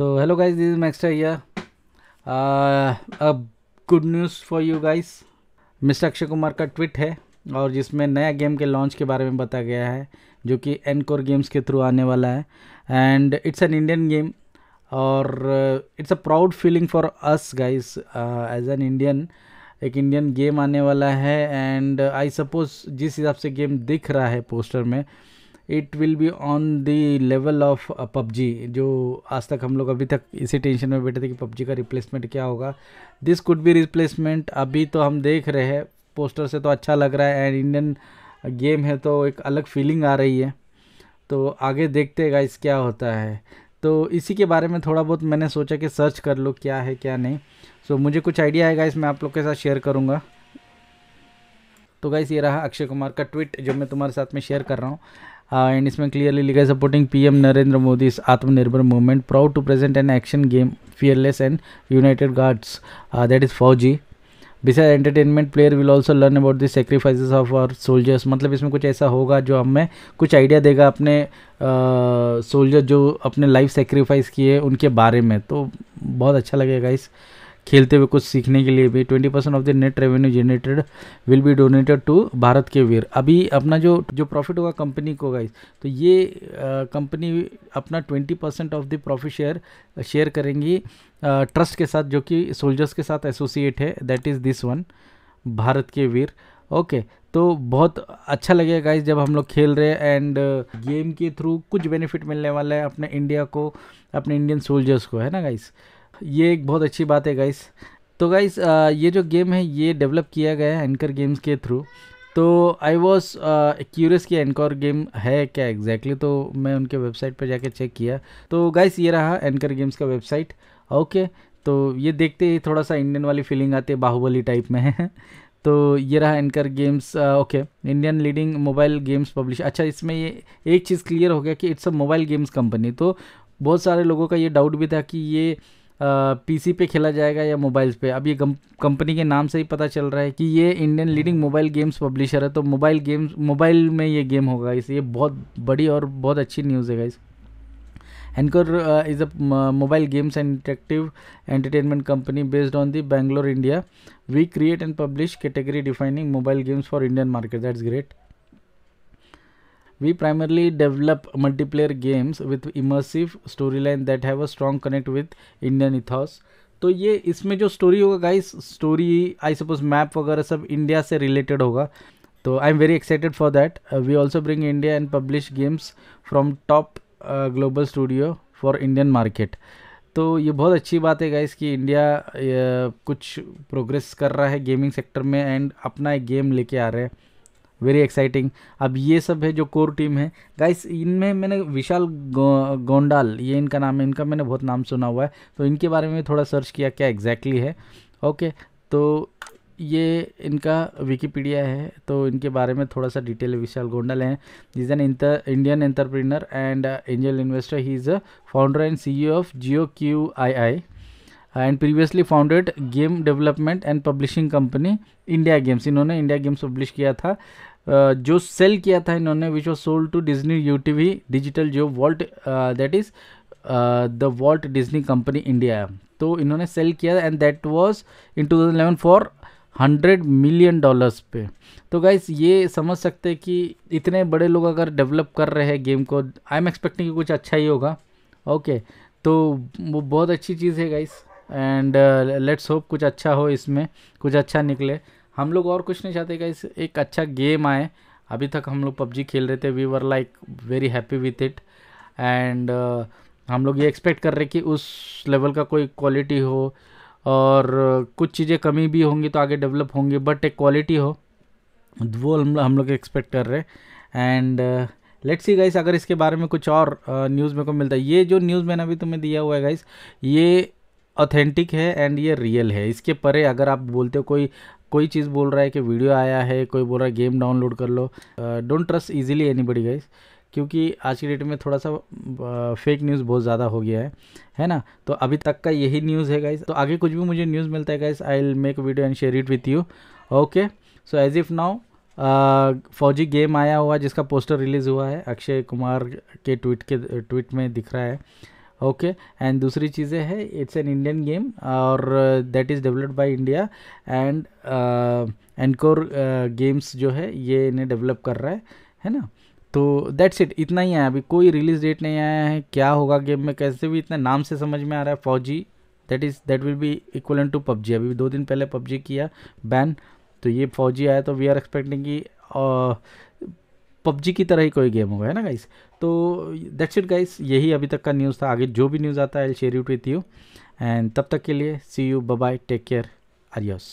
तो hello guys this is Maxta here अब good news for you guys mister Akshay Kumar का tweet है और जिसमें नया गेम के लॉन्च के बारे में बताया गया है जो कि एनकोर गेम्स के थ्रू आने वाला है and it's an Indian game और it's a proud feeling for us guys as an Indian एक इंडियन गेम आने वाला है एंड आई सपोज जिस हिसाब से गेम दिख रहा है पोस्टर में it will be on the level of PUBG जो आज तक हम लोग अभी तक इसी टेंशन में बैठे थे कि पबजी का रिप्लेसमेंट क्या होगा दिस कुड बी रिप्लेसमेंट अभी तो हम देख रहे हैं पोस्टर से तो अच्छा लग रहा है एंड इंडियन गेम है तो एक अलग फीलिंग आ रही है तो आगे देखते हैं गाइस क्या होता है तो इसी के बारे में थोड़ा बहुत मैंने सोचा कि सर्च कर लो क्या है क्या नहीं सो so, मुझे कुछ आइडिया है गाइस मैं आप लोग के साथ शेयर करूँगा तो गाइस ये रहा अक्षय कुमार का ट्वीट जो मैं तुम्हारे साथ में शेयर कर रहा हूँ एंड हाँ, इसमें क्लियरली लिखा है सपोर्टिंग पीएम नरेंद्र मोदी इस Atmanirbhar movement proud to present an action game fearless and united guards that is Fauji beside entertainment player will also learn about the sacrifice of our soldiers मतलब इसमें कुछ ऐसा होगा जो हमें कुछ आइडिया देगा अपने सोल्जर uh, जो अपने लाइफ सेक्रीफाइस किए उनके बारे में तो बहुत अच्छा लगेगा इस खेलते हुए कुछ सीखने के लिए भी twenty percent of the net revenue generated will be donated to Bharat Ke Veer अभी अपना जो जो प्रॉफिट होगा कंपनी को गाइस तो ये कंपनी अपना twenty percent of the profit share share करेंगी ट्रस्ट के साथ जो कि सोल्जर्स के साथ एसोसिएट है that is this one Bharat Ke Veer okay तो बहुत अच्छा लगेगा गाइज जब हम लोग खेल रहे हैं एंड गेम के थ्रू कुछ बेनिफिट मिलने वाला है अपने इंडिया को अपने इंडियन सोल्जर्स को है ना गाइज़ ये एक बहुत अच्छी बात है गाइस तो गाइस ये जो गेम है ये डेवलप किया गया है एनकर गेम्स के थ्रू तो आई वॉज क्यूरियस कि एनकर गेम है क्या एग्जैक्टली exactly, तो मैं उनके वेबसाइट पर जाके चेक किया तो गाइस ये रहा एनकर गेम्स का वेबसाइट ओके तो ये देखते ही थोड़ा सा इंडियन वाली फीलिंग आती है बाहुबली टाइप में तो ये रहा nCore games okay Indian leading mobile games publish अच्छा इसमें ये एक चीज़ क्लियर हो गया कि it's a mobile games company तो बहुत सारे लोगों का ये डाउट भी था कि ये पीसी पे खेला जाएगा या मोबाइल्स पे अब ये कंपनी के नाम से ही पता चल रहा है कि ये Indian leading hmm. Mobile games publisher है तो मोबाइल गेम्स मोबाइल में ये गेम होगा इस ये बहुत बड़ी और बहुत अच्छी न्यूज़ है इस nCore is a mobile games and interactive entertainment company based on the Bangalore India we create and publish category defining mobile games for Indian market that's great We primarily develop multiplayer games with immersive storyline that have a strong connect with Indian ethos. तो ये इसमें जो story होगा guys story I suppose map वगैरह सब India से related होगा तो I am very excited for that we also bring India and publish games from top global studio for Indian market तो ये बहुत अच्छी बात है गाइस कि इंडिया uh, कुछ प्रोग्रेस कर रहा है गेमिंग सेक्टर में एंड अपना एक गेम लेके आ रहे हैं वेरी एक्साइटिंग अब ये सब है जो कोर टीम है गाइस इनमें मैंने विशाल गो, गोंडाल ये इनका नाम है इनका मैंने बहुत नाम सुना हुआ है तो इनके बारे में थोड़ा सर्च किया क्या एग्जैक्टली है ओके तो ये इनका विकीपीडिया है तो इनके बारे में थोड़ा सा डिटेल विशाल गोंडल हैं जिस an inter Indian entrepreneur and angel investor he is a founder and CEO of GOQii and previously founded game development and publishing company India games इन्होंने इंडिया गेम्स पब्लिश किया था जो sell किया था इन्होंने which was sold to Disney UTV digital जो Walt that is the Walt Disney company India तो इन्होंने सेल किया and that was in 2011 for hundred million dollars पे तो गाइस ये समझ सकते हैं कि इतने बड़े लोग अगर डेवलप कर रहे हैं गेम को आई एम एक्सपेक्टिंग कि कुछ अच्छा ही होगा ओके okay, तो वो बहुत अच्छी चीज़ है गाइस एंड लेट्स होप कुछ अच्छा हो इसमें कुछ अच्छा निकले हम लोग और कुछ नहीं चाहते गाइस एक अच्छा गेम आए अभी तक हम लोग पबजी खेल रहे थे we were like very happy with it and हम लोग ये एक्सपेक्ट कर रहे कि उस लेवल का कोई क्वालिटी हो और uh, कुछ चीज़ें कमी भी होंगी तो आगे डेवलप होंगी बट एक क्वालिटी हो वो हम हम लोग एक्सपेक्ट कर रहे एंड लेट्स सी गाइस अगर इसके बारे में कुछ और न्यूज़ uh, मेरे को मिलता है ये जो न्यूज़ मैंने अभी तुम्हें दिया हुआ है गाइस ये ऑथेंटिक है एंड ये रियल है इसके परे अगर आप बोलते हो कोई कोई चीज़ बोल रहा है कि वीडियो आया है कोई बोल रहा है गेम डाउनलोड कर लो don't trust easily anybody guys क्योंकि आज की डेट में थोड़ा सा फेक न्यूज़ बहुत ज़्यादा हो गया है है ना तो अभी तक का यही न्यूज़ है गाइज तो आगे कुछ भी मुझे न्यूज़ मिलता है guys I will make video and share it with you okay so as if now Fauji game आया हुआ जिसका पोस्टर रिलीज़ हुआ है अक्षय कुमार के ट्वीट के ट्वीट में दिख रहा है ओके एंड दूसरी चीज़ें है इट्स एन इंडियन गेम और that is developed by India and nCore games जो है ये इन्हें डेवलप कर रहा है है ना तो दैट्स इट इतना ही आया अभी कोई रिलीज डेट नहीं आया है क्या होगा गेम में कैसे भी इतना नाम से समझ में आ रहा है Fauji that is that will be equal to PUBG अभी दो दिन पहले पबजी किया बैन तो ये फौजी आया तो वी आर एक्सपेक्टिंग की पबजी की तरह ही कोई गेम होगा है ना गाइस तो दैट्स इट गाइस यही अभी तक का न्यूज़ था आगे जो भी न्यूज़ आता है share you with you and तब तक के लिए see you bye take care आरियस